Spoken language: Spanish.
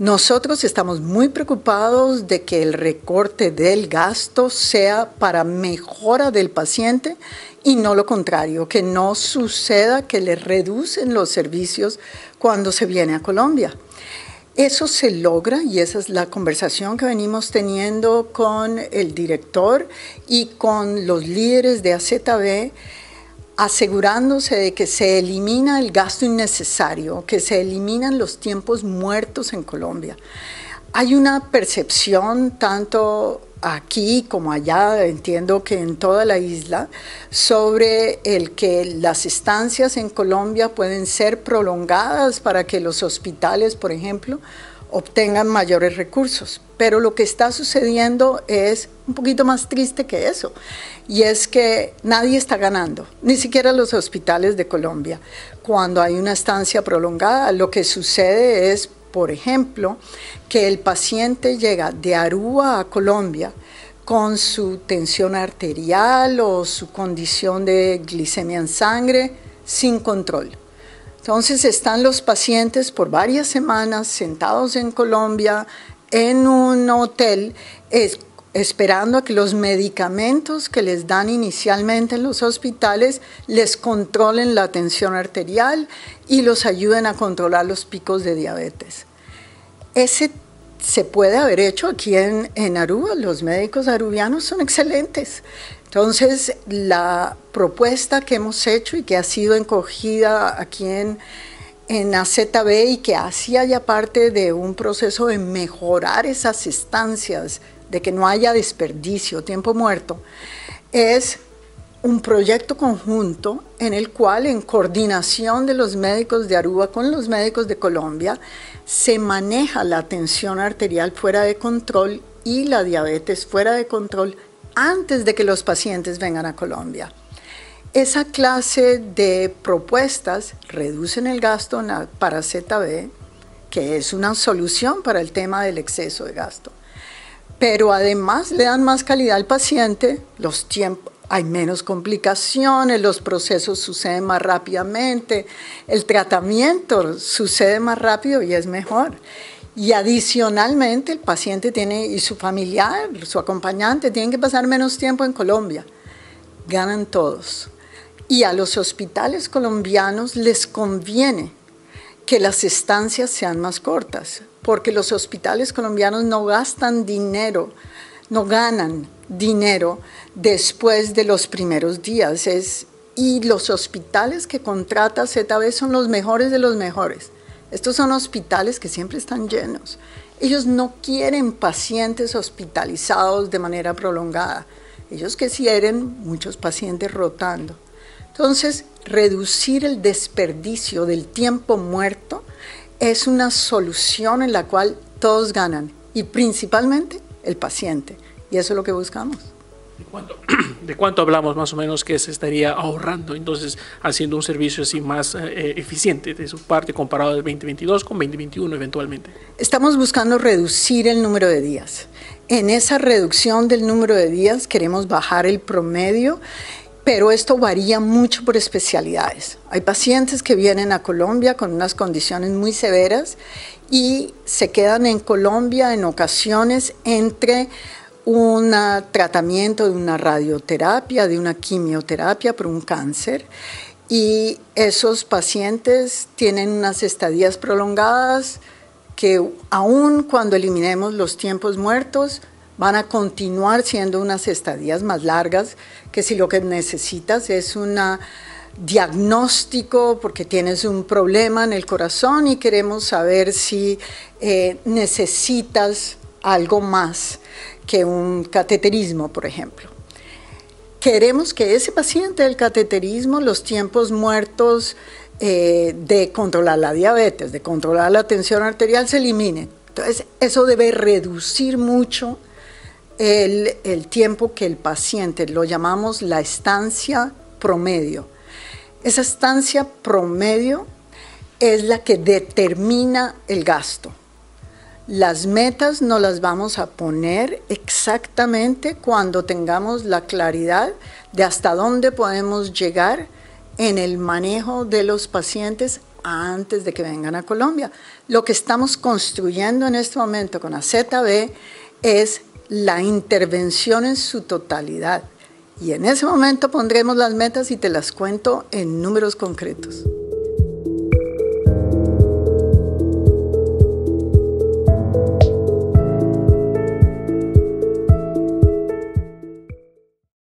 Nosotros estamos muy preocupados de que el recorte del gasto sea para mejora del paciente y no lo contrario, que no suceda que le reducen los servicios cuando se viene a Colombia. Eso se logra y esa es la conversación que venimos teniendo con el director y con los líderes de AZB asegurándose de que se elimina el gasto innecesario, que se eliminan los tiempos muertos en Colombia. Hay una percepción tanto aquí como allá, entiendo que en toda la isla, sobre el que las estancias en Colombia pueden ser prolongadas para que los hospitales, por ejemplo, obtengan mayores recursos. Pero lo que está sucediendo es un poquito más triste que eso, y es que nadie está ganando, ni siquiera los hospitales de Colombia. Cuando hay una estancia prolongada, lo que sucede es, por ejemplo, que el paciente llega de Aruba a Colombia, con su tensión arterial o su condición de glicemia en sangre sin control. Entonces están los pacientes por varias semanas sentados en Colombia en un hotel esperando a que los medicamentos que les dan inicialmente en los hospitales les controlen la tensión arterial y los ayuden a controlar los picos de diabetes. Ese se puede haber hecho aquí en, Aruba. Los médicos arubianos son excelentes. Entonces, la propuesta que hemos hecho y que ha sido encogida aquí en, en AZB y que hacía ya parte de un proceso de mejorar esas estancias, de que no haya desperdicio, tiempo muerto, es un proyecto conjunto en el cual, en coordinación de los médicos de Aruba con los médicos de Colombia, se maneja la tensión arterial fuera de control y la diabetes fuera de control antes de que los pacientes vengan a Colombia. Esa clase de propuestas reducen el gasto para ZB, que es una solución para el tema del exceso de gasto. Pero además le dan más calidad al paciente, los tiempos hay menos complicaciones, los procesos suceden más rápidamente, el tratamiento sucede más rápido y es mejor. Y adicionalmente el paciente tiene, y su familiar, su acompañante, tienen que pasar menos tiempo en Colombia. Ganan todos. Y a los hospitales colombianos les conviene que las estancias sean más cortas, porque los hospitales colombianos no gastan dinero no ganan dinero después de los primeros días. Es, y los hospitales que contrata ZB son los mejores de los mejores. Estos son hospitales que siempre están llenos. Ellos no quieren pacientes hospitalizados de manera prolongada. Ellos que quieren muchos pacientes rotando. Entonces, reducir el desperdicio del tiempo muerto es una solución en la cual todos ganan y principalmente el paciente. Y eso es lo que buscamos. ¿De cuánto, hablamos más o menos que se estaría ahorrando entonces haciendo un servicio así más eh, eh, eficiente de su parte comparado del 2022 con 2021 eventualmente? Estamos buscando reducir el número de días. En esa reducción del número de días queremos bajar el promedio pero esto varía mucho por especialidades. Hay pacientes que vienen a Colombia con unas condiciones muy severas y se quedan en Colombia en ocasiones entre un tratamiento de una radioterapia, de una quimioterapia por un cáncer. Y esos pacientes tienen unas estadías prolongadas que aun cuando eliminemos los tiempos muertos, van a continuar siendo unas estadías más largas que si lo que necesitas es una diagnóstico porque tienes un problema en el corazón y queremos saber si eh, necesitas algo más que un cateterismo, por ejemplo. Queremos que ese paciente del cateterismo, los tiempos muertos eh, de controlar la diabetes, de controlar la tensión arterial, se eliminen. Entonces, eso debe reducir mucho el tiempo que el paciente, lo llamamos la estancia promedio esa estancia promedio es la que determina el gasto. Las metas no las vamos a poner exactamente cuando tengamos la claridad de hasta dónde podemos llegar en el manejo de los pacientes antes de que vengan a Colombia. Lo que estamos construyendo en este momento con la ZB es la intervención en su totalidad. Y en ese momento pondremos las metas y te las cuento en números concretos.